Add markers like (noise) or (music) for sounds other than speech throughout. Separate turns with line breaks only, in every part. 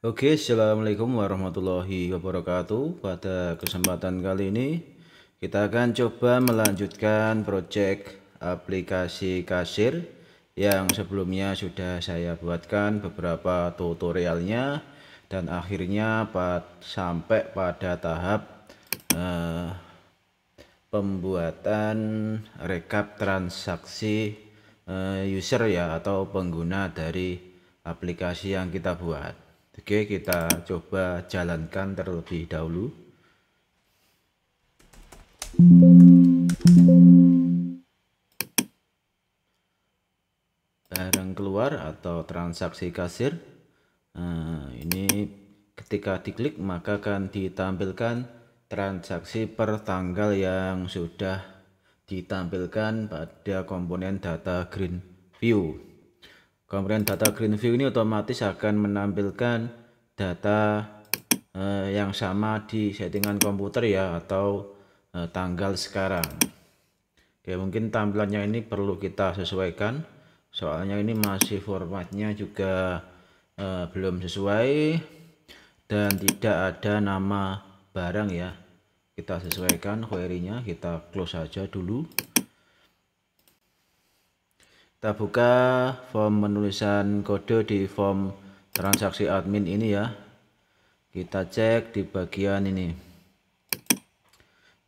Oke, Assalamualaikum warahmatullahi wabarakatuh. Pada kesempatan kali ini, kita akan coba melanjutkan proyek aplikasi kasir yang sebelumnya sudah saya buatkan beberapa tutorialnya dan akhirnya pad sampai pada tahap uh, pembuatan rekap transaksi uh, user ya atau pengguna dari aplikasi yang kita buat. Oke, kita coba jalankan terlebih dahulu. Barang keluar atau transaksi kasir. Nah, ini ketika diklik maka akan ditampilkan transaksi per tanggal yang sudah ditampilkan pada komponen data green view. Kemudian data green view ini otomatis akan menampilkan data eh, yang sama di settingan komputer ya atau eh, tanggal sekarang. Oke, mungkin tampilannya ini perlu kita sesuaikan. Soalnya ini masih formatnya juga eh, belum sesuai dan tidak ada nama barang ya. Kita sesuaikan query-nya, kita close saja dulu kita buka form penulisan kode di form transaksi admin ini ya kita cek di bagian ini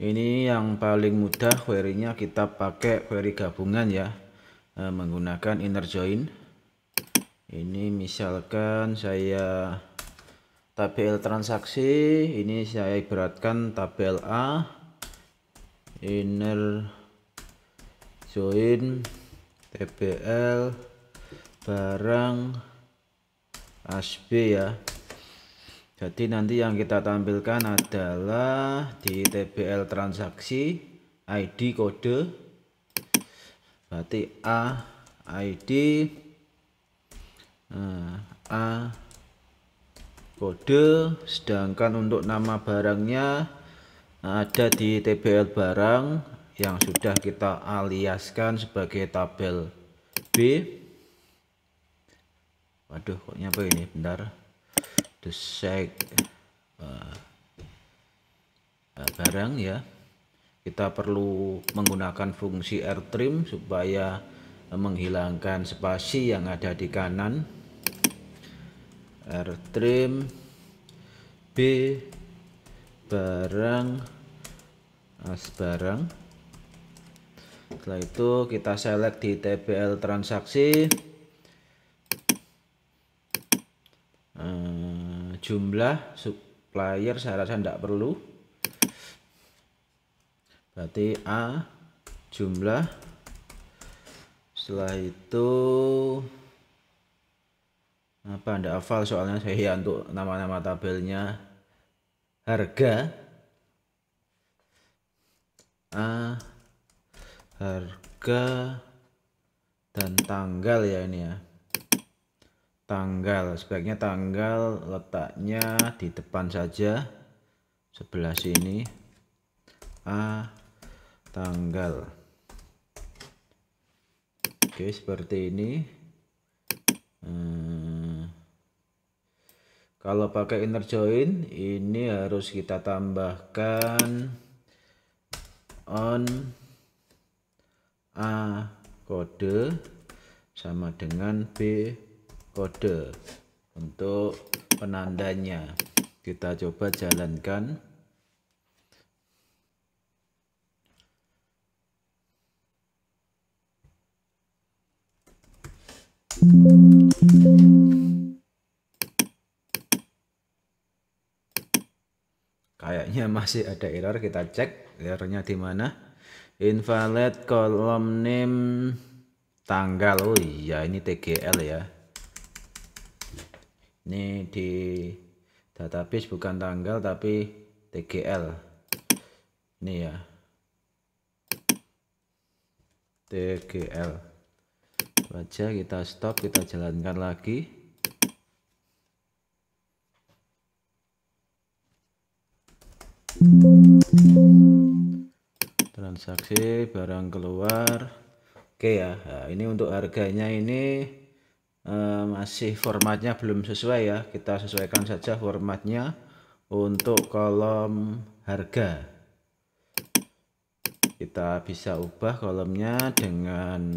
ini yang paling mudah Querynya kita pakai query gabungan ya eh, menggunakan inner join ini misalkan saya tabel transaksi ini saya ibaratkan tabel A inner join TBL barang ASB ya jadi nanti yang kita tampilkan adalah di TBL transaksi ID kode berarti A ID eh, A kode sedangkan untuk nama barangnya ada di TBL barang yang sudah kita aliaskan sebagai tabel B waduh kok nyapa ini bentar the sec uh, uh, eh, barang ya kita perlu menggunakan fungsi R trim supaya menghilangkan spasi yang ada di kanan R trim B barang as barang setelah itu kita select di TBL transaksi eh, jumlah supplier saya rasa tidak perlu berarti A jumlah setelah itu apa anda hafal soalnya saya ya, untuk nama-nama tabelnya harga A harga dan tanggal ya ini ya tanggal sebaiknya tanggal letaknya di depan saja sebelah sini A tanggal oke seperti ini eh, kalau pakai inner join ini harus kita tambahkan on A kode sama dengan B kode untuk penandanya kita coba jalankan kayaknya masih ada error kita cek errornya di mana invalid kolom name tanggal oh iya ini TGL ya ini di database bukan tanggal tapi TGL ini ya TGL aja kita stop kita jalankan lagi transaksi barang keluar oke ya nah, ini untuk harganya ini eh, masih formatnya belum sesuai ya kita sesuaikan saja formatnya untuk kolom harga kita bisa ubah kolomnya dengan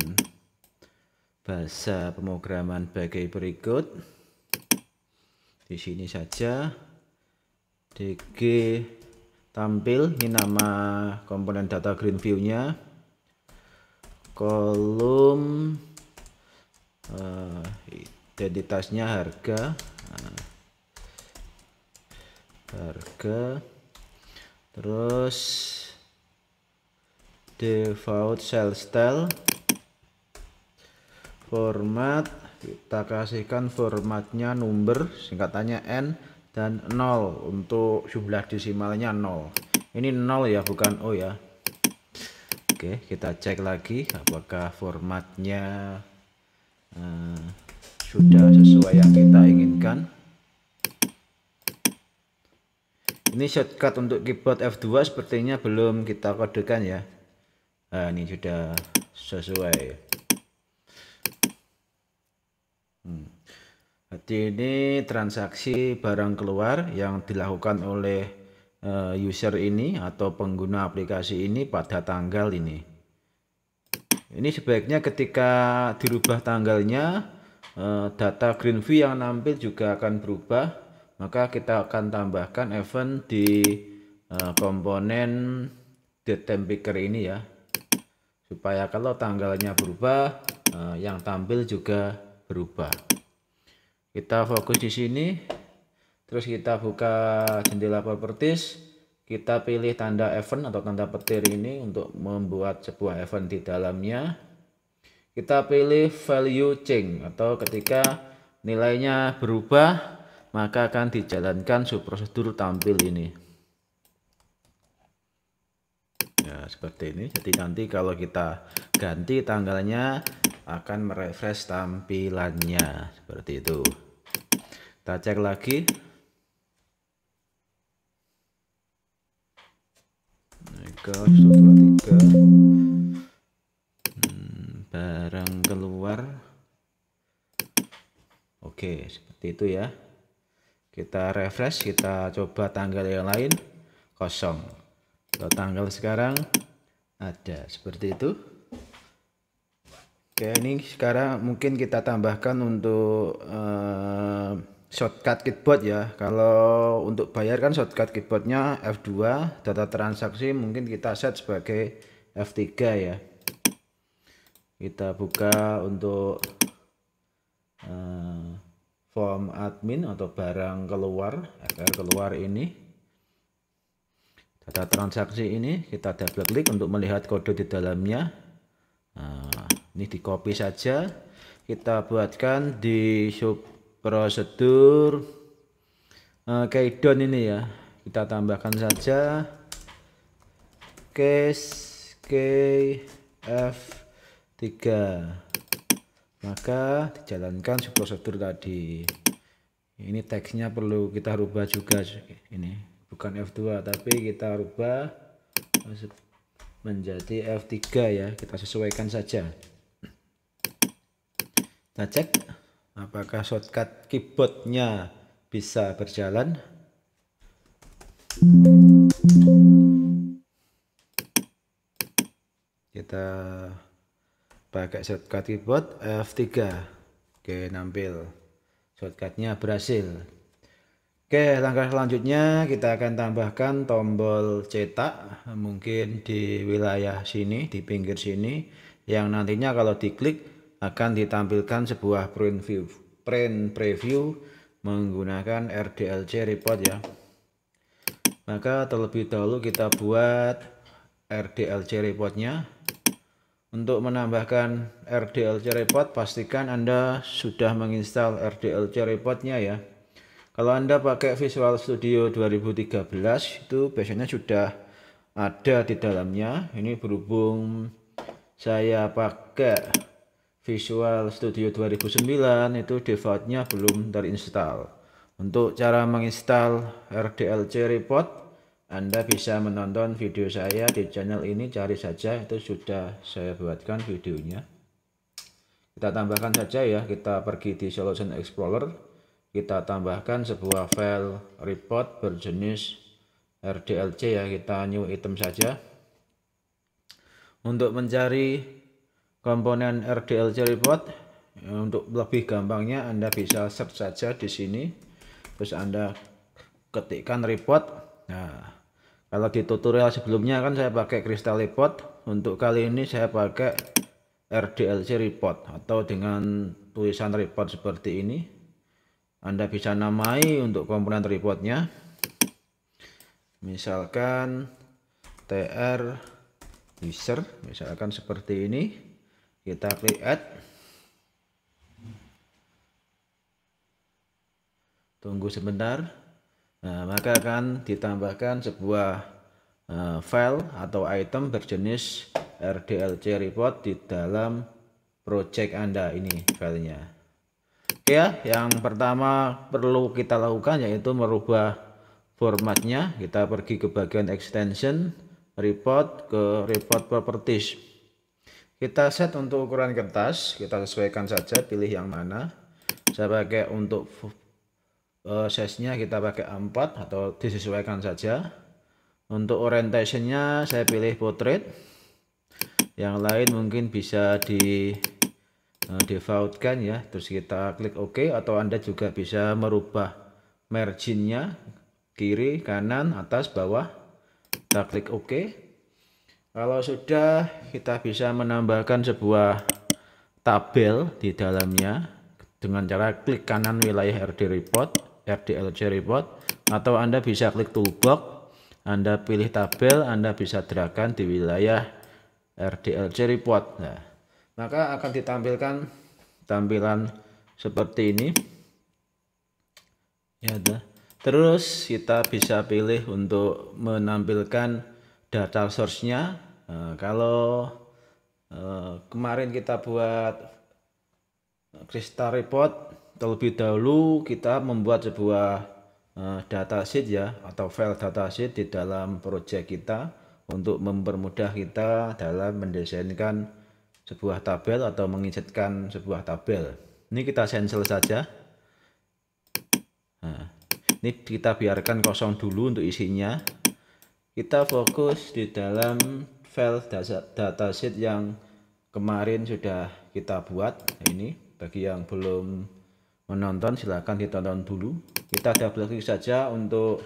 bahasa pemrograman sebagai berikut di sini saja dg tampil ini nama komponen data green view nya kolom uh, identitasnya harga uh, harga terus default cell style format kita kasihkan formatnya number singkatannya n dan 0 untuk jumlah desimalnya 0 ini 0 ya bukan O ya Oke kita cek lagi apakah formatnya uh, sudah sesuai yang kita inginkan ini shortcut untuk keyboard F2 sepertinya belum kita kodekan ya nah, ini sudah sesuai hmm. Jadi ini transaksi barang keluar yang dilakukan oleh eh, user ini atau pengguna aplikasi ini pada tanggal ini. Ini sebaiknya ketika dirubah tanggalnya eh, data green view yang nampil juga akan berubah. Maka kita akan tambahkan event di eh, komponen date picker ini ya. Supaya kalau tanggalnya berubah yang tampil juga berubah kita fokus di sini terus kita buka jendela properties kita pilih tanda event atau tanda petir ini untuk membuat sebuah event di dalamnya kita pilih value change atau ketika nilainya berubah maka akan dijalankan sub prosedur tampil ini ya seperti ini jadi nanti kalau kita ganti tanggalnya akan merefresh tampilannya seperti itu kita cek lagi.
naik ke Hmm, barang
keluar. Oke, seperti itu ya. Kita refresh, kita coba tanggal yang lain kosong. Kalau tanggal sekarang ada seperti itu. Oke, ini sekarang mungkin kita tambahkan untuk uh, shortcut keyboard ya kalau untuk bayar kan shortcut keyboardnya F2 data transaksi mungkin kita set sebagai F3 ya kita buka untuk uh, form admin atau barang keluar FR keluar ini data transaksi ini kita double klik untuk melihat kode di dalamnya nah, ini di copy saja kita buatkan di sub prosedur uh, eh, keidon ini ya kita tambahkan saja case kf 3 maka dijalankan prosedur tadi ini teksnya perlu kita rubah juga ini bukan F2 tapi kita rubah menjadi F3 ya kita sesuaikan saja kita cek Apakah shortcut keyboardnya bisa berjalan? Kita pakai shortcut keyboard F3. Oke, nampil. Shortcutnya berhasil. Oke, langkah selanjutnya kita akan tambahkan tombol cetak mungkin di wilayah sini, di pinggir sini yang nantinya kalau diklik akan ditampilkan sebuah print view print preview menggunakan RDLC report ya maka terlebih dahulu kita buat RDLC reportnya untuk menambahkan RDLC report pastikan anda sudah menginstal RDLC reportnya ya kalau anda pakai Visual Studio 2013 itu biasanya sudah ada di dalamnya ini berhubung saya pakai Visual Studio 2009 itu defaultnya belum terinstall. Untuk cara menginstal RDLC report, Anda bisa menonton video saya di channel ini, cari saja, itu sudah saya buatkan videonya. Kita tambahkan saja ya, kita pergi di Solution Explorer, kita tambahkan sebuah file report berjenis RDLC ya, kita new item saja. Untuk mencari komponen RDLC report ya, untuk lebih gampangnya Anda bisa search saja di sini terus Anda ketikkan report nah kalau di tutorial sebelumnya kan saya pakai kristal report untuk kali ini saya pakai RDLC report atau dengan tulisan report seperti ini Anda bisa namai untuk komponen reportnya misalkan TR user misalkan seperti ini kita klik add tunggu sebentar nah, maka akan ditambahkan sebuah uh, file atau item berjenis RDLC report di dalam project Anda ini filenya oke ya yang pertama perlu kita lakukan yaitu merubah formatnya kita pergi ke bagian extension report ke report properties kita set untuk ukuran kertas, kita sesuaikan saja pilih yang mana. Saya pakai untuk eh, size-nya kita pakai A4 atau disesuaikan saja. Untuk orientation-nya saya pilih portrait. Yang lain mungkin bisa di uh, defaultkan ya, terus kita klik OK atau Anda juga bisa merubah margin nya kiri, kanan, atas, bawah. Kita klik OK. Kalau sudah, kita bisa menambahkan sebuah tabel di dalamnya dengan cara klik kanan wilayah RD report, RDLC report, atau Anda bisa klik toolbox, Anda pilih tabel, Anda bisa dragkan di wilayah RDLC report. Nah, maka akan ditampilkan tampilan seperti ini. Ya, dah. Terus kita bisa pilih untuk menampilkan data source-nya Nah, kalau uh, kemarin kita buat crystal report terlebih dahulu kita membuat sebuah uh, eh, datasheet ya atau file datasheet di dalam proyek kita untuk mempermudah kita dalam mendesainkan sebuah tabel atau menginsitkan sebuah tabel. Ini kita cancel saja. Nah, ini kita biarkan kosong dulu untuk isinya. Kita fokus di dalam file sheet yang kemarin sudah kita buat ini bagi yang belum menonton silahkan ditonton dulu kita double klik saja untuk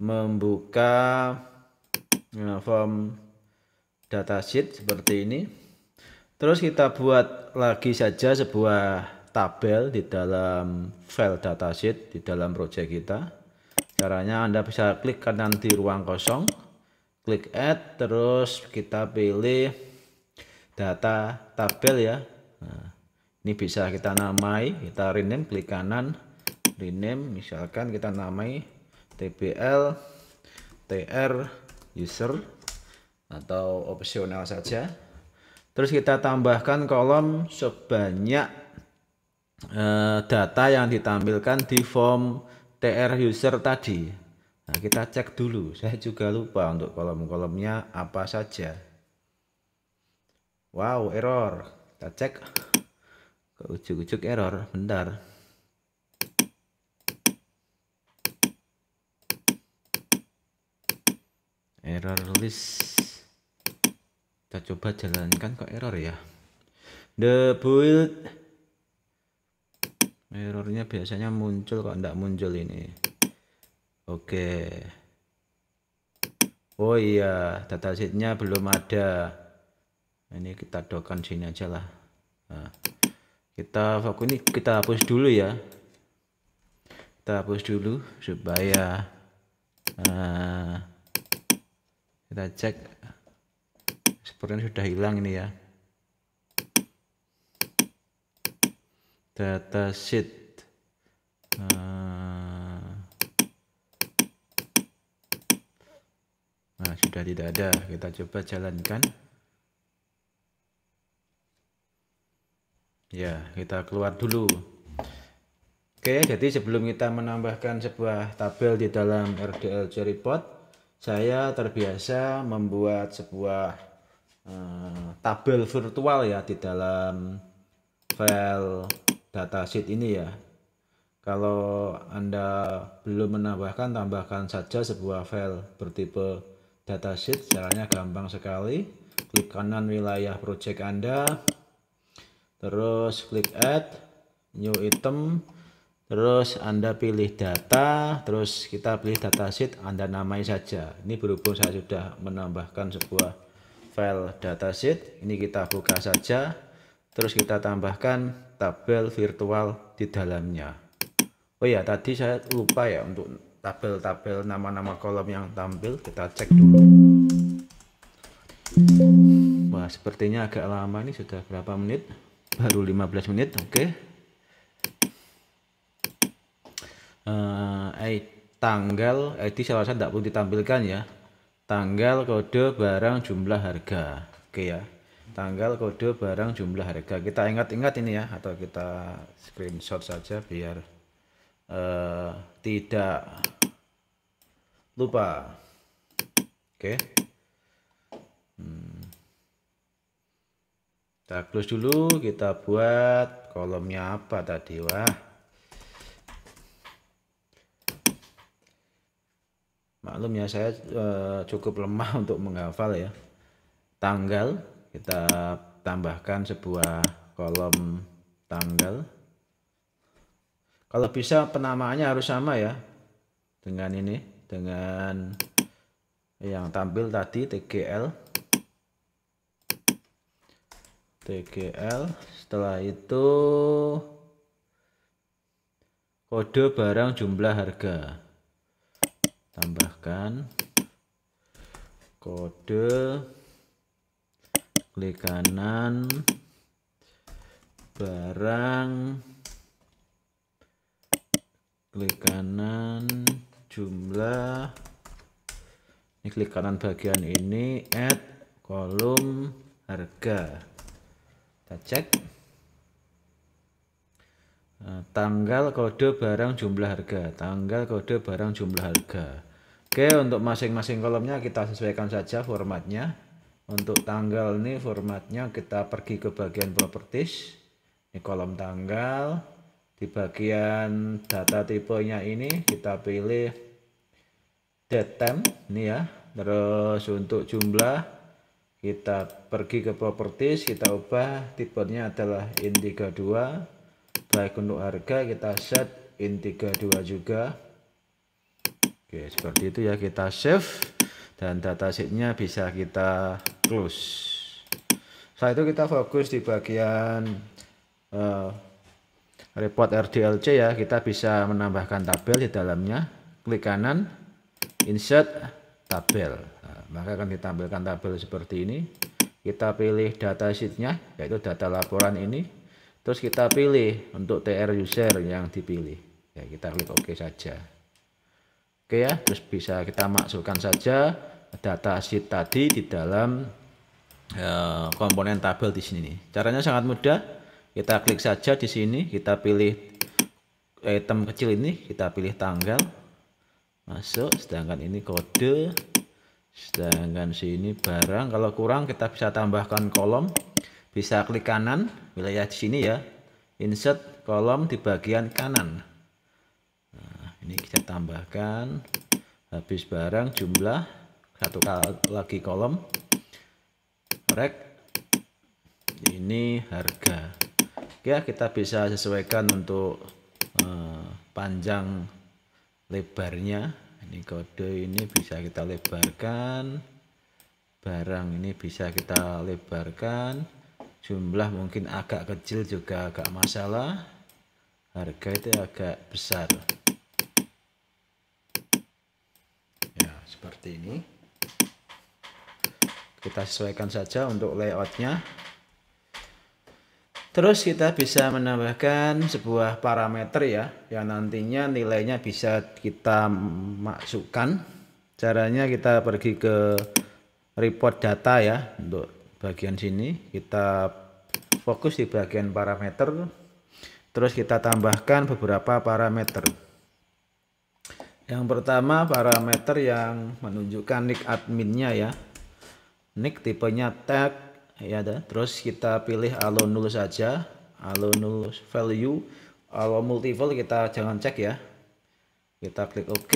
membuka eh, form datasheet seperti ini terus kita buat lagi saja sebuah tabel di dalam file datasheet di dalam project kita caranya Anda bisa klik kanan di ruang kosong klik add terus kita pilih data tabel ya nah, ini bisa kita namai kita rename klik kanan rename misalkan kita namai tbl tr user atau opsional saja terus kita tambahkan kolom sebanyak eh, data yang ditampilkan di form tr user tadi Nah, kita cek dulu. (laughs) Saya juga lupa untuk kolom-kolomnya apa saja. Wow, error. Kita cek. Ke ujung ujuk error. Bentar. Error list. Kita coba jalankan kok error ya. The build errornya biasanya muncul kok tidak muncul ini. Oke. Oh iya, datasheetnya belum ada. Ini kita dokan sini aja lah. Nah, kita fokus ini kita hapus dulu ya. Kita hapus dulu supaya uh, kita cek sepertinya sudah hilang ini ya. Datasheet. Nah, eh, sudah tidak ada kita coba jalankan ya kita keluar dulu oke jadi sebelum kita menambahkan sebuah tabel di dalam RDL report saya terbiasa membuat sebuah eh, tabel virtual ya di dalam file datasheet ini ya kalau Anda belum menambahkan, tambahkan saja sebuah file bertipe datasheet caranya gampang sekali klik kanan wilayah project anda terus klik add new item terus anda pilih data terus kita pilih datasheet anda namai saja ini berhubung saya sudah menambahkan sebuah file datasheet ini kita buka saja terus kita tambahkan tabel virtual di dalamnya oh ya tadi saya lupa ya untuk tabel-tabel nama-nama kolom yang tampil kita cek dulu Wah sepertinya agak lama nih sudah berapa menit baru 15 menit oke okay. uh, eh, eh tanggal eh, ID satu tidak perlu ditampilkan ya tanggal kode barang jumlah harga oke okay ya tanggal kode barang jumlah harga kita ingat-ingat ini ya atau kita screenshot saja biar Eh, tidak lupa oke hmm. kita close dulu kita buat kolomnya apa tadi wah maklum ya saya uh, cukup lemah (laughs) untuk menghafal ya tanggal kita tambahkan sebuah kolom tanggal kalau bisa penamaannya harus sama ya dengan ini, dengan yang tampil tadi TGL. TGL setelah itu kode barang jumlah harga. Tambahkan kode klik kanan barang klik kanan jumlah ini klik kanan bagian ini add kolom harga kita cek eh, tanggal kode barang jumlah harga tanggal kode barang jumlah harga oke untuk masing-masing kolomnya kita sesuaikan saja formatnya untuk tanggal ini formatnya kita pergi ke bagian properties ini kolom tanggal di bagian data tipenya ini kita pilih date time ini ya. Terus untuk jumlah kita pergi ke properties kita ubah tipenya adalah in32 baik untuk harga kita set in32 juga Oke seperti itu ya kita save dan data sheetnya bisa kita close setelah itu kita fokus di bagian uh, report RDLC ya kita bisa menambahkan tabel di dalamnya klik kanan insert tabel nah, maka akan ditampilkan tabel seperti ini kita pilih data sheetnya yaitu data laporan ini terus kita pilih untuk TR user yang dipilih ya kita klik OK saja oke ya terus bisa kita masukkan saja data sheet tadi di dalam eh, komponen tabel di sini caranya sangat mudah kita klik saja di sini, kita pilih eh, item kecil ini, kita pilih tanggal. Masuk, sedangkan ini kode. Sedangkan sini barang, kalau kurang kita bisa tambahkan kolom. Bisa klik kanan, wilayah di sini ya. Insert kolom di bagian kanan. Nah, ini kita tambahkan habis barang jumlah satu kali lagi kolom rek ini harga ya kita bisa sesuaikan untuk eh, panjang lebarnya ini kode ini bisa kita lebarkan barang ini bisa kita lebarkan jumlah mungkin agak kecil juga agak masalah harga itu agak besar ya seperti ini kita sesuaikan saja untuk layoutnya Terus kita bisa menambahkan sebuah parameter ya yang nantinya nilainya bisa kita masukkan. Caranya kita pergi ke report data ya untuk bagian sini kita fokus di bagian parameter terus kita tambahkan beberapa parameter. Yang pertama parameter yang menunjukkan nick adminnya ya. Nick tipenya tag ya ada terus kita pilih allow null saja allow null value allo multiple kita jangan cek ya kita klik OK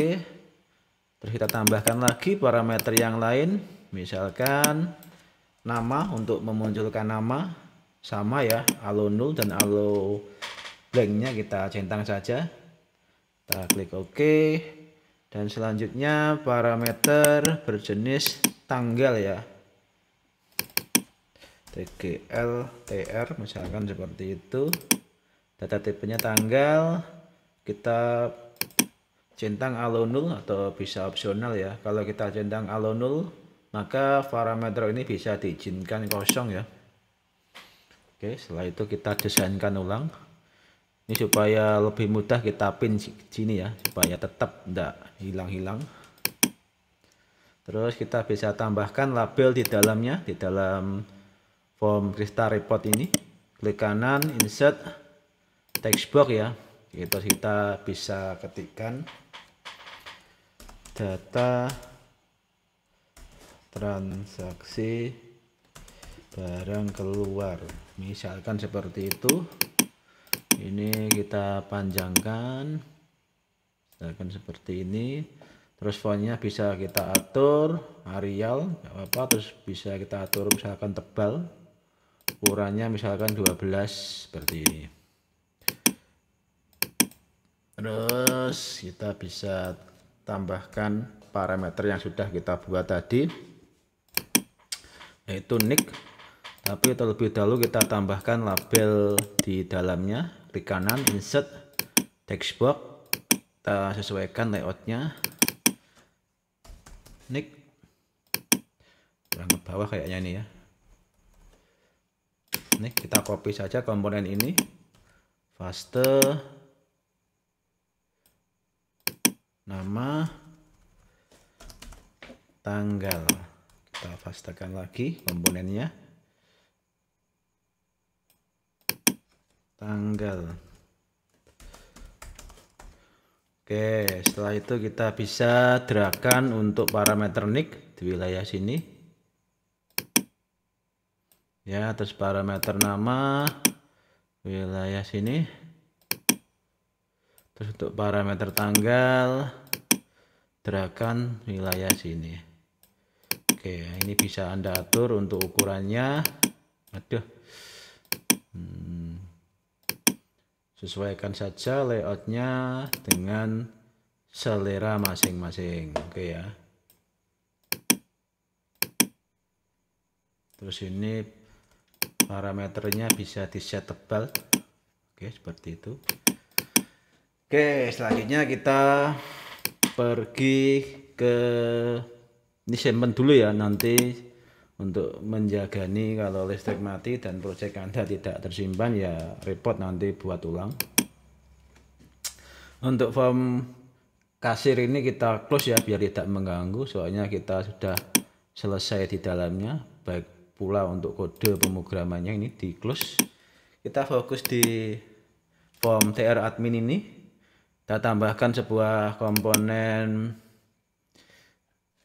terus kita tambahkan lagi parameter yang lain misalkan nama untuk memunculkan nama sama ya allow null dan allo blanknya kita centang saja kita klik OK dan selanjutnya parameter berjenis tanggal ya tgl tr misalkan seperti itu data tipenya tanggal kita centang alonul atau bisa opsional ya kalau kita centang alonul maka parameter ini bisa diizinkan kosong ya oke setelah itu kita desainkan ulang ini supaya lebih mudah kita pin sini ya supaya tetap tidak hilang-hilang terus kita bisa tambahkan label di dalamnya di dalam form Krista report ini klik kanan insert text box ya itu kita bisa ketikkan data transaksi barang keluar misalkan seperti itu ini kita panjangkan misalkan seperti ini terus fontnya bisa kita atur Arial apa, apa terus bisa kita atur misalkan tebal ukurannya misalkan 12 seperti ini terus kita bisa tambahkan parameter yang sudah kita buat tadi yaitu nick tapi terlebih dahulu kita tambahkan label di dalamnya klik kanan insert textbox kita sesuaikan layoutnya nick kurang ke bawah kayaknya ini ya ini kita copy saja komponen ini. Faste nama tanggal. Kita fastekan lagi komponennya. Tanggal. Oke, setelah itu kita bisa gerakan untuk parameter nick di wilayah sini ya terus parameter nama wilayah sini terus untuk parameter tanggal gerakan wilayah sini oke ini bisa anda atur untuk ukurannya aduh hmm. sesuaikan saja layoutnya dengan selera masing-masing oke ya terus ini parameternya bisa di set tebal oke seperti itu oke selanjutnya kita pergi ke ini simpen dulu ya nanti untuk menjaga nih kalau listrik mati dan proyek anda tidak tersimpan ya repot nanti buat ulang untuk form kasir ini kita close ya biar tidak mengganggu soalnya kita sudah selesai di dalamnya baik pula untuk kode pemrogramannya ini di close kita fokus di form tr admin ini kita tambahkan sebuah komponen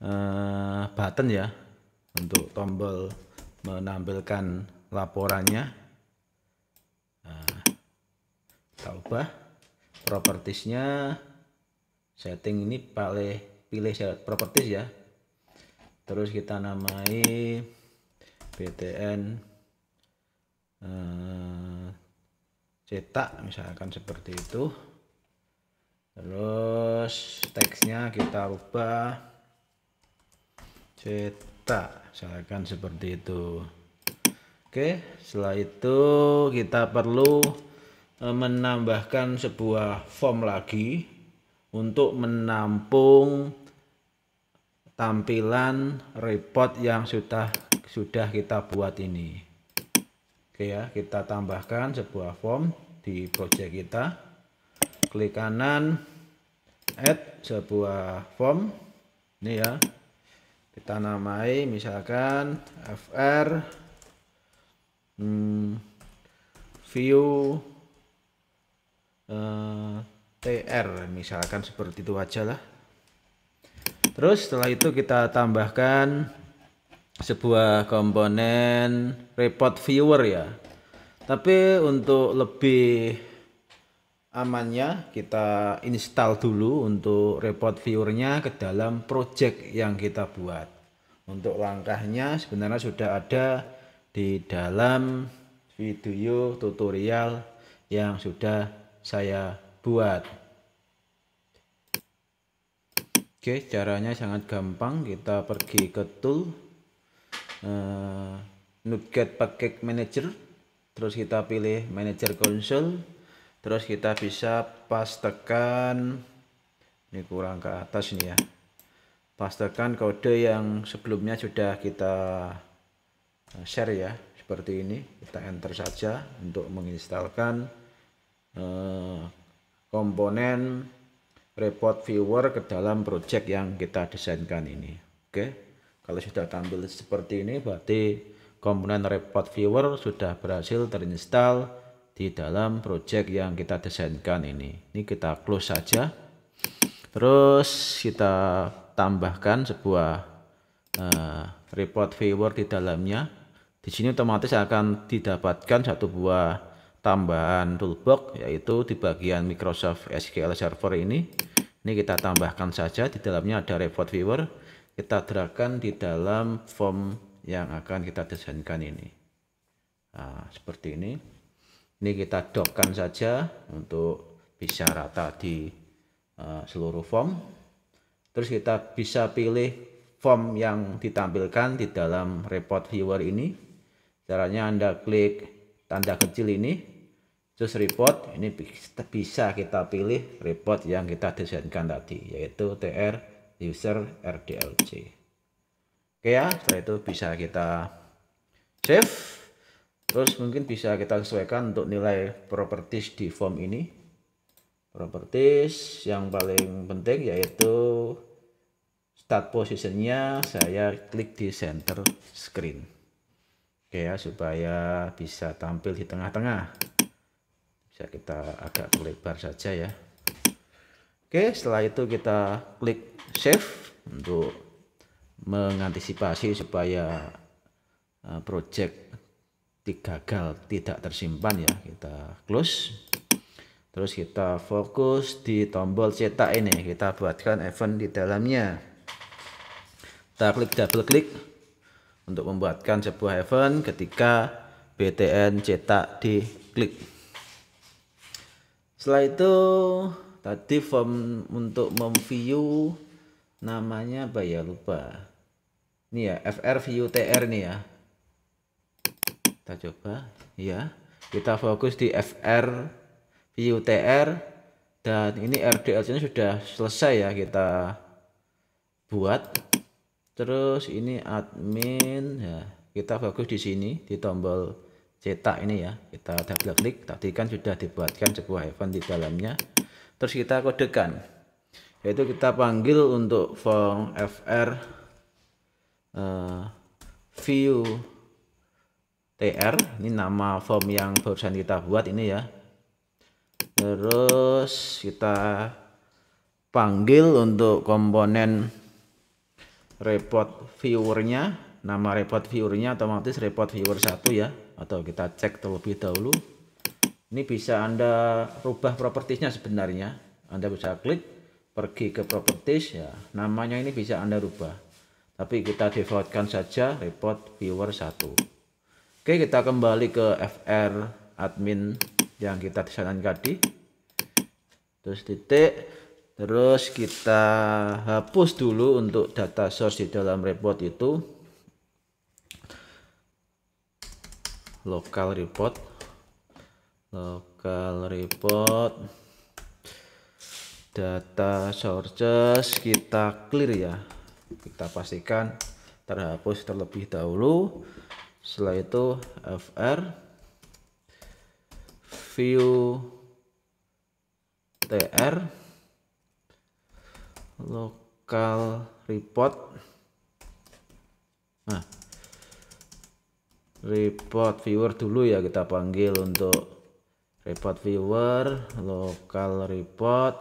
uh, button ya untuk tombol menampilkan laporannya nah, kita ubah propertiesnya setting ini pilih pilih properties ya terus kita namai BTN eh, cetak misalkan seperti itu terus teksnya kita ubah cetak misalkan seperti itu Oke, setelah itu kita perlu eh, menambahkan sebuah form lagi untuk menampung tampilan report yang sudah sudah kita buat ini oke ya kita tambahkan sebuah form di project kita klik kanan add sebuah form ini ya kita namai misalkan fr hmm, view uh, eh, tr misalkan seperti itu aja lah terus setelah itu kita tambahkan sebuah komponen report viewer ya tapi untuk lebih amannya kita install dulu untuk report viewernya ke dalam project yang kita buat untuk langkahnya sebenarnya sudah ada di dalam video tutorial yang sudah saya buat oke caranya sangat gampang kita pergi ke tool uh, eh, NuGet pakai manager terus kita pilih manager console terus kita bisa pas tekan ini kurang ke atas nih ya pas tekan kode yang sebelumnya sudah kita eh, share ya seperti ini kita enter saja untuk menginstalkan eh, komponen report viewer ke dalam project yang kita desainkan ini oke okay. Kalau sudah tampil seperti ini berarti komponen Report viewer sudah berhasil terinstall di dalam project yang kita desainkan ini. Ini kita close saja. Terus kita tambahkan sebuah uh, report viewer di dalamnya. Di sini otomatis akan didapatkan satu buah tambahan toolbox yaitu di bagian Microsoft SQL Server ini. Ini kita tambahkan saja di dalamnya ada report viewer kita gerakkan di dalam form yang akan kita desainkan ini. Nah, seperti ini. Ini kita dokkan saja untuk bisa rata di uh, seluruh form. Terus kita bisa pilih form yang ditampilkan di dalam report viewer ini. Caranya Anda klik tanda kecil ini. Terus report, ini bisa kita pilih report yang kita desainkan tadi, yaitu TR user rdlc oke ya setelah itu bisa kita save terus mungkin bisa kita sesuaikan untuk nilai properties di form ini properties yang paling penting yaitu start positionnya saya klik di center screen oke ya supaya bisa tampil di tengah-tengah bisa kita agak lebar saja ya Oke, setelah itu kita klik save untuk mengantisipasi supaya eh, project gagal tidak tersimpan ya. Kita close. Terus kita fokus di tombol cetak ini. Kita buatkan event di dalamnya. Kita klik double klik untuk membuatkan sebuah event ketika BTN cetak di klik. Setelah itu tadi form untuk memview namanya apa ya lupa ini ya fr view tr nih ya kita coba ya kita fokus di fr view tr dan ini rdl nya sudah selesai ya kita buat terus ini admin ya kita fokus di sini di tombol cetak ini ya kita double klik tadi kan sudah dibuatkan sebuah event di dalamnya terus kita kodekan yaitu kita panggil untuk form fr uh, eh, view tr ini nama form yang barusan kita buat ini ya terus kita panggil untuk komponen report viewernya nama report viewernya otomatis report viewer satu ya atau kita cek terlebih dahulu ini bisa anda rubah propertisnya sebenarnya anda bisa klik pergi ke properties ya namanya ini bisa anda rubah tapi kita defaultkan saja report viewer 1 oke kita kembali ke fr admin yang kita desain tadi terus titik terus kita hapus dulu untuk data source di dalam report itu local report local report data sources kita clear ya kita pastikan terhapus terlebih dahulu setelah itu fr view tr local report nah report viewer dulu ya kita panggil untuk report viewer local report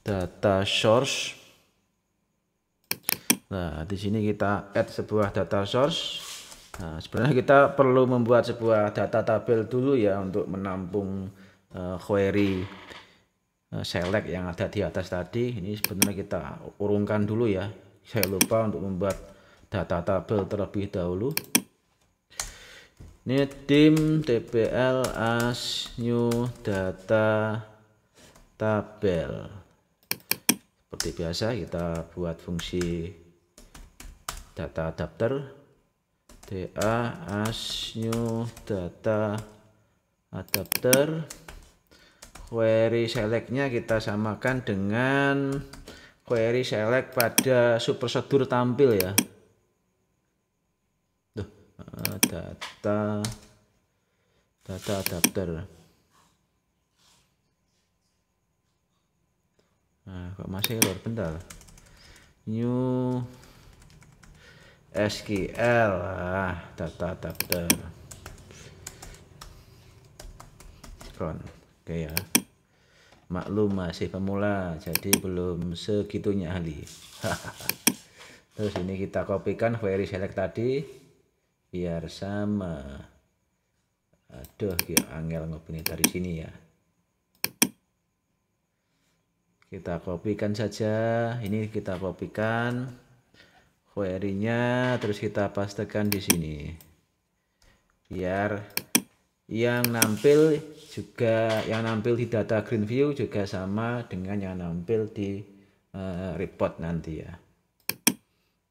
data source nah di sini kita add sebuah data source nah sebenarnya kita perlu membuat sebuah data tabel dulu ya untuk menampung uh, query uh, select yang ada di atas tadi ini sebenarnya kita urungkan dulu ya saya lupa untuk membuat data tabel terlebih dahulu ini tim tbl as new data tabel seperti biasa kita buat fungsi data adapter da as new data adapter query selectnya kita samakan dengan query select pada super tampil ya Eh, data data adapter nah kok masih luar bentar new SQL ah, data adapter front oke okay, ya maklum masih pemula jadi belum segitunya ahli (laughs) terus ini kita kopikan query select tadi biar sama aduh ya angel ngobini dari sini ya kita kopikan saja ini kita kopikan query-nya terus kita pastekan di sini biar yang nampil juga yang nampil di data green view juga sama dengan yang nampil di uh, report nanti ya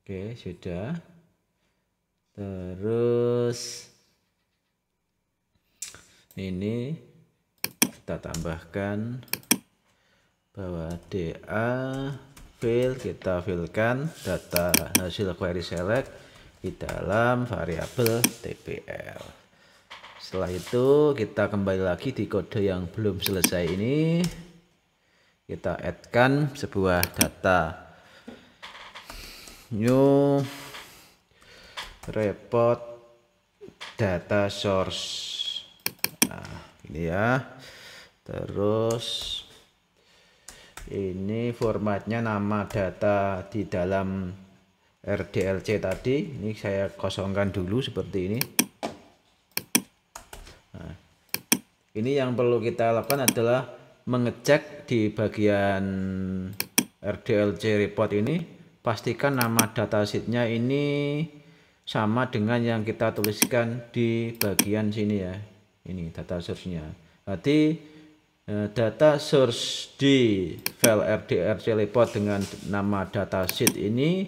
Oke sudah terus ini kita tambahkan bahwa DA fill kita fillkan data hasil query select di dalam variabel TBL setelah itu kita kembali lagi di kode yang belum selesai ini kita addkan sebuah data new repot data source nah ini ya terus ini formatnya nama data di dalam RDLC tadi ini saya kosongkan dulu seperti ini nah, ini yang perlu kita lakukan adalah mengecek di bagian RDLC report ini pastikan nama datasheetnya ini sama dengan yang kita tuliskan di bagian sini ya ini data source-nya berarti eh, data source di file rdrc report dengan nama data sheet ini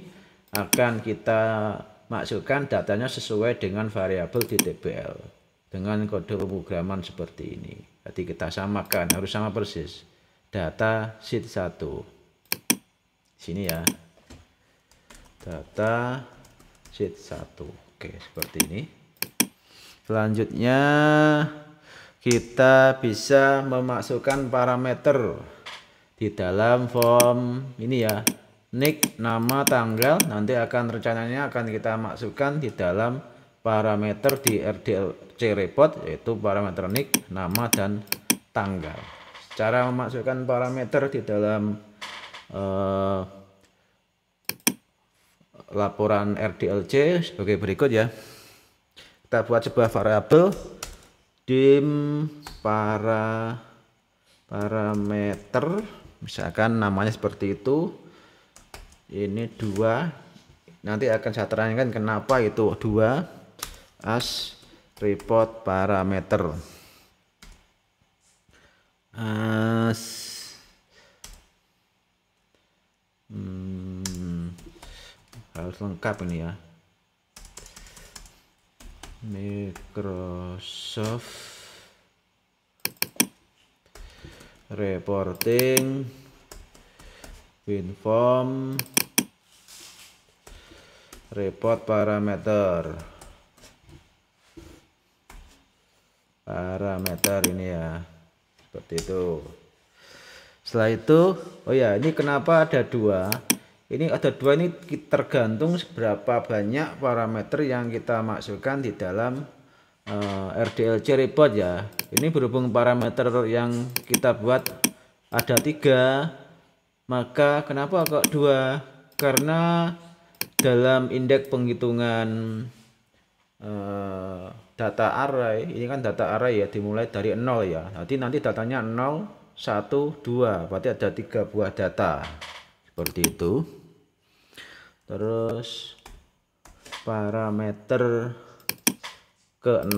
akan kita masukkan datanya sesuai dengan variabel di TBL dengan kode pemrograman seperti ini jadi kita samakan harus sama persis data sheet 1 sini ya data sheet 1 oke seperti ini selanjutnya kita bisa memasukkan parameter di dalam form ini ya nick nama tanggal nanti akan rencananya akan kita masukkan di dalam parameter di RDLC report yaitu parameter nick nama dan tanggal cara memasukkan parameter di dalam uh, laporan RDLC sebagai berikut ya. Kita buat sebuah variabel dim para parameter misalkan namanya seperti itu. Ini dua nanti akan saya terangkan kenapa itu dua as report parameter as hmm, harus lengkap ini ya Microsoft reporting WinForm report parameter parameter ini ya seperti itu setelah itu oh ya ini kenapa ada dua ini ada dua ini tergantung seberapa banyak parameter yang kita masukkan di dalam uh, eh, RDLC report ya ini berhubung parameter yang kita buat ada tiga maka kenapa kok dua karena dalam indeks penghitungan uh, data array ini kan data array ya dimulai dari nol ya nanti nanti datanya nol satu dua, berarti ada tiga buah data seperti itu terus parameter ke 0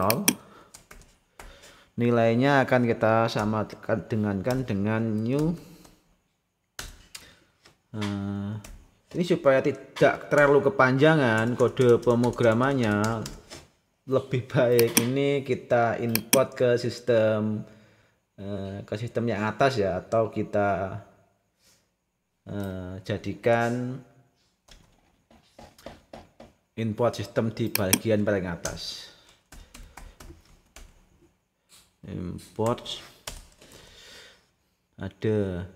nilainya akan kita samakan dengankan dengan new nah, ini supaya tidak terlalu kepanjangan kode pemrogramannya lebih baik ini kita import ke sistem eh, ke sistem yang atas ya atau kita eh, jadikan input system di bagian paling atas import ada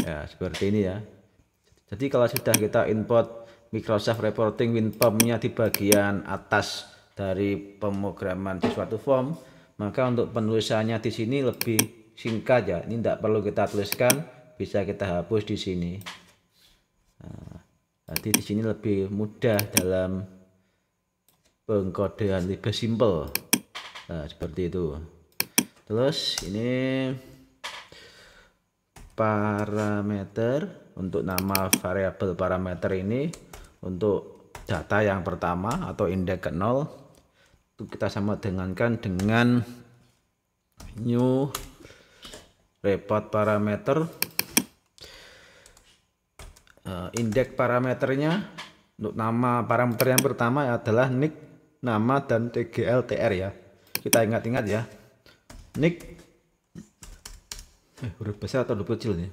ya seperti ini ya jadi kalau sudah kita import Microsoft reporting WinPerm-nya di bagian atas dari pemrograman di suatu form maka untuk penulisannya di sini lebih singkat ya ini tidak perlu kita tuliskan bisa kita hapus di sini jadi eh, di sini lebih mudah dalam pengkodean lebih simple nah, seperti itu. Terus ini parameter untuk nama variabel parameter ini untuk data yang pertama atau indeks ke 0 itu kita sama dengankan dengan new report parameter uh, indeks parameternya untuk nama parameter yang pertama adalah nick nama dan tgltr ya kita ingat-ingat ya nick eh, huruf besar atau huruf kecil nih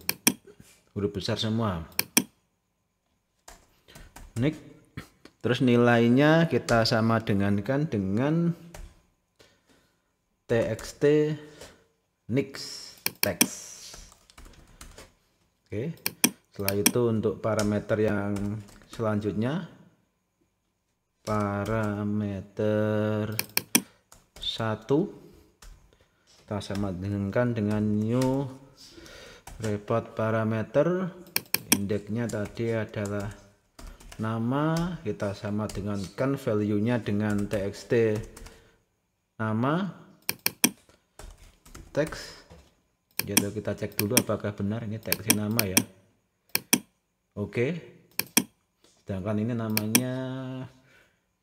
huruf besar semua nick terus nilainya kita sama dengan kan dengan txt nix e text oke okay setelah itu untuk parameter yang selanjutnya parameter 1 kita sama dengan dengan new report parameter indeksnya tadi adalah nama kita sama dengan kan value nya dengan txt nama teks jadi kita cek dulu apakah benar ini teks nama ya Oke. Sedangkan ini namanya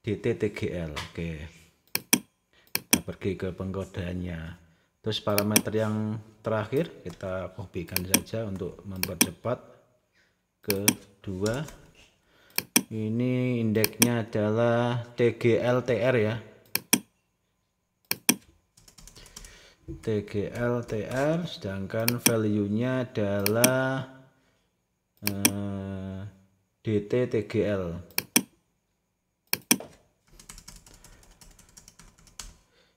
DTTGL. Oke. Kita pergi ke penggodanya. Terus parameter yang terakhir kita kopikan saja untuk mempercepat kedua. Ini indeksnya adalah TGLTR ya. TGLTR sedangkan value-nya adalah Eh, DTTGL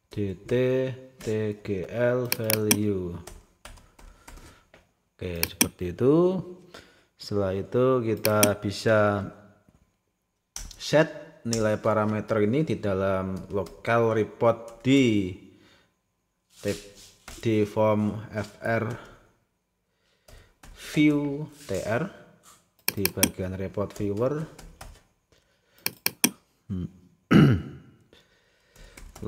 DTTGL value Oke seperti itu setelah itu kita bisa set nilai parameter ini di dalam local report di di form fr view tr di bagian report viewer hmm. (clears throat)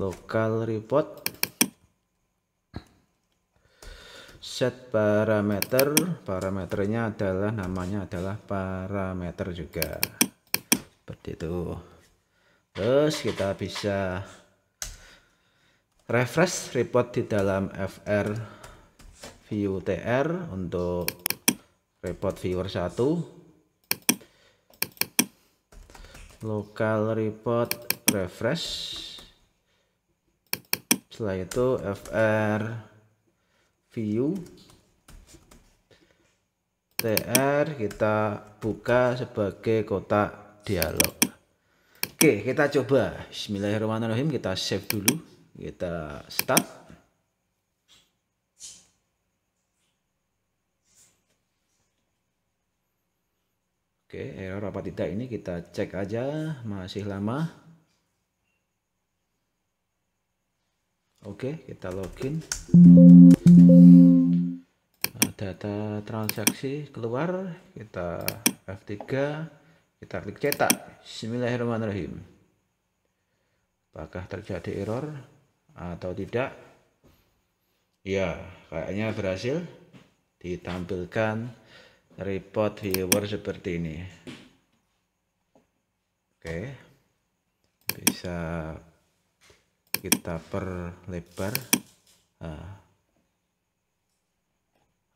local report set parameter parameternya adalah namanya adalah parameter juga seperti itu terus kita bisa refresh report di dalam fr view tr untuk report viewer satu, local report refresh setelah itu fr view tr kita buka sebagai kotak dialog oke kita coba bismillahirrahmanirrahim kita save dulu kita start Oke, error apa tidak ini kita cek aja, masih lama. Oke, kita login. Nah, data transaksi keluar, kita F3, kita klik cetak. Bismillahirrahmanirrahim. Apakah terjadi error atau tidak? Ya, kayaknya berhasil ditampilkan report viewer seperti ini oke bisa kita perlebar ah.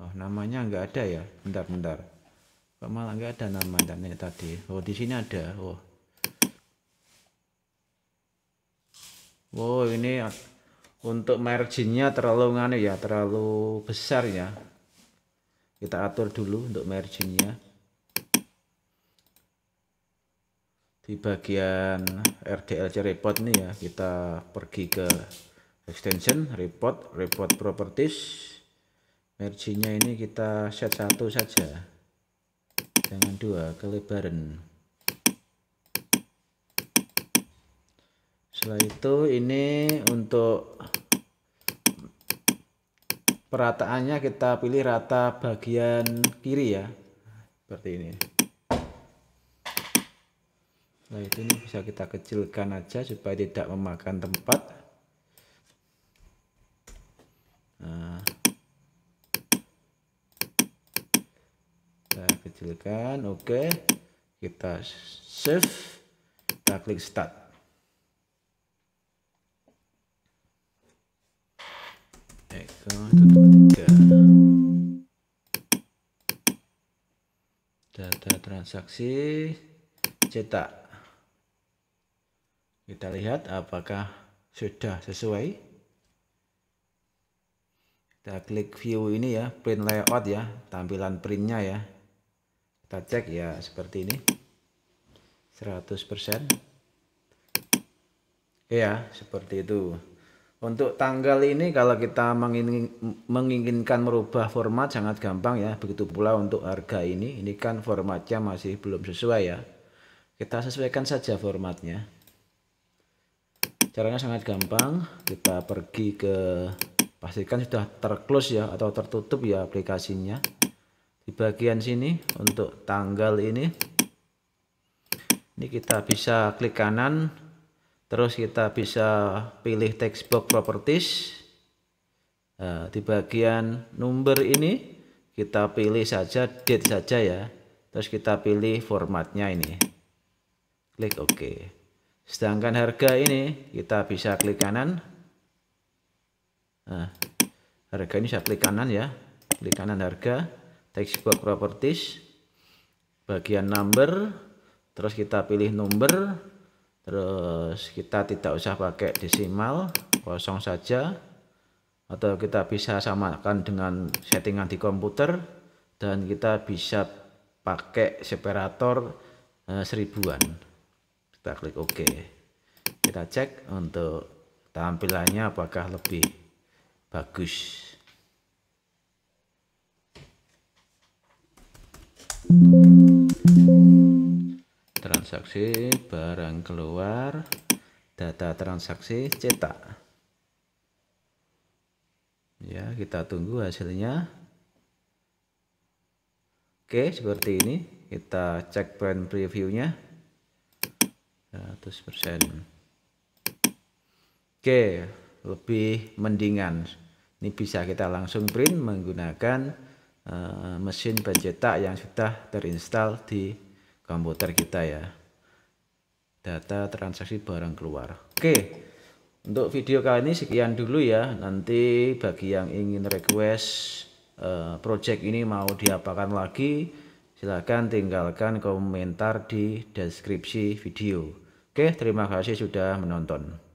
oh namanya nggak ada ya bentar-bentar kok malah nggak ada nama tadi tadi oh di sini ada oh Wow oh, ini untuk marginnya terlalu nganu ya terlalu besar ya kita atur dulu untuk marginnya di bagian RDLC report ini ya kita pergi ke extension report report properties marginnya ini kita set satu saja jangan dua kelebaran setelah itu ini untuk perataannya kita pilih rata bagian kiri ya seperti ini nah itu ini bisa kita kecilkan aja supaya tidak memakan tempat nah kita kecilkan oke kita save kita klik start itu tiga data transaksi cetak kita lihat apakah sudah sesuai kita klik view ini ya print layout ya tampilan printnya ya kita cek ya seperti ini 100% ya seperti itu untuk tanggal ini kalau kita menginginkan merubah format sangat gampang ya. Begitu pula untuk harga ini, ini kan formatnya masih belum sesuai ya. Kita sesuaikan saja formatnya. Caranya sangat gampang, kita pergi ke pastikan sudah terclose ya atau tertutup ya aplikasinya. Di bagian sini untuk tanggal ini. Ini kita bisa klik kanan terus kita bisa pilih text box properties nah, di bagian number ini kita pilih saja date saja ya terus kita pilih formatnya ini klik OK sedangkan harga ini kita bisa klik kanan nah, harga ini saya klik kanan ya klik kanan harga text box properties bagian number terus kita pilih number terus kita tidak usah pakai desimal kosong saja atau kita bisa samakan dengan settingan di komputer dan kita bisa pakai separator e, seribuan kita klik OK kita cek untuk tampilannya apakah lebih bagus transaksi barang keluar data transaksi cetak ya kita tunggu hasilnya oke seperti ini kita cek brand previewnya 100% oke lebih mendingan ini bisa kita langsung print menggunakan uh, mesin pencetak yang sudah terinstall di komputer kita ya data transaksi barang keluar oke untuk video kali ini sekian dulu ya nanti bagi yang ingin request eh, project ini mau diapakan lagi silahkan tinggalkan komentar di
deskripsi video oke terima kasih sudah menonton